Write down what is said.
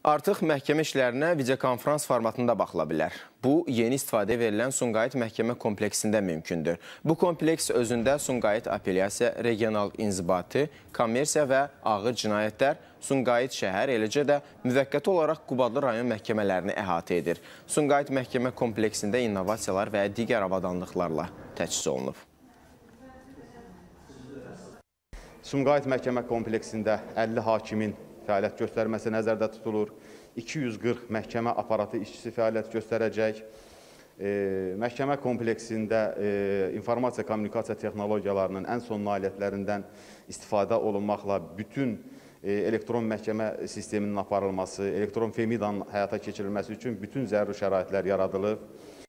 Artıq məhkəmə işlərinə videokonferans formatında baxıla bilər. Bu, yeni istifadə verilən Sungayıt məhkəmə kompleksində mümkündür. Bu kompleks özündə Sungayıt apellyasiya, regional inzibati, kommersiya və ağır cinayətlər, Sungayıt şəhər, eləcə də müvəqqəti olaraq Qubadlı rayon məhkəmələrini əhatə edir. Sungayıt məhkəmə kompleksində innovasiyalar və digər avadanlıqlarla təchiz olunub. Sumqayıt məhkəmə kompleksində 50 hakimin fəaliyyət göstərməsi nəzərdə tutulur. 240 məhkəmə aparatı işçisi fəaliyyət göstərəcək. E, məhkəmə kompleksində e, informasiya-kommunikasiya texnologiyalarının ən son nailiyyətlərindən istifadə olunmaqla bütün e, elektron məhkəmə sisteminin aparılması, elektron FEMİDAN həyata keçirilməsi üçün bütün zəruri şəraitlər yaradılıb.